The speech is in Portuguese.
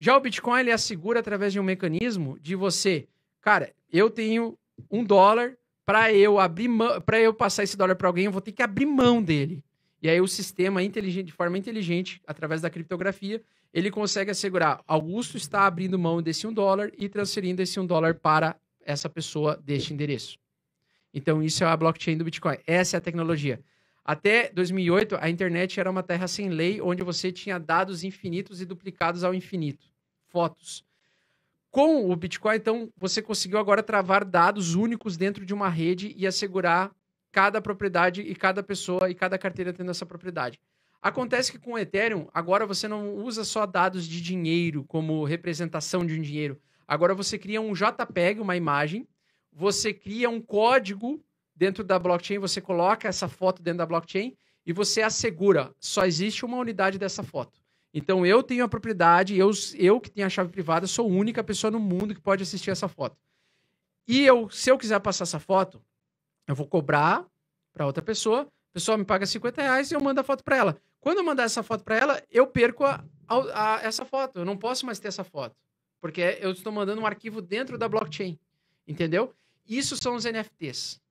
Já o Bitcoin ele assegura através de um mecanismo de você, cara, eu tenho um dólar para eu abrir para eu passar esse dólar para alguém, eu vou ter que abrir mão dele. E aí o sistema inteligente, de forma inteligente, através da criptografia, ele consegue assegurar Augusto está abrindo mão desse um dólar e transferindo esse um dólar para essa pessoa deste endereço. Então isso é a blockchain do Bitcoin. Essa é a tecnologia. Até 2008, a internet era uma terra sem lei, onde você tinha dados infinitos e duplicados ao infinito. Fotos. Com o Bitcoin, então, você conseguiu agora travar dados únicos dentro de uma rede e assegurar cada propriedade e cada pessoa e cada carteira tendo essa propriedade. Acontece que com o Ethereum, agora você não usa só dados de dinheiro como representação de um dinheiro. Agora você cria um JPEG, uma imagem, você cria um código dentro da blockchain, você coloca essa foto dentro da blockchain e você assegura, só existe uma unidade dessa foto. Então eu tenho a propriedade, eu, eu que tenho a chave privada, sou a única pessoa no mundo que pode assistir essa foto. E eu, se eu quiser passar essa foto, eu vou cobrar para outra pessoa, a pessoa me paga 50 reais e eu mando a foto para ela. Quando eu mandar essa foto para ela, eu perco a, a, a, essa foto, eu não posso mais ter essa foto, porque eu estou mandando um arquivo dentro da blockchain, entendeu? Isso são os NFTs.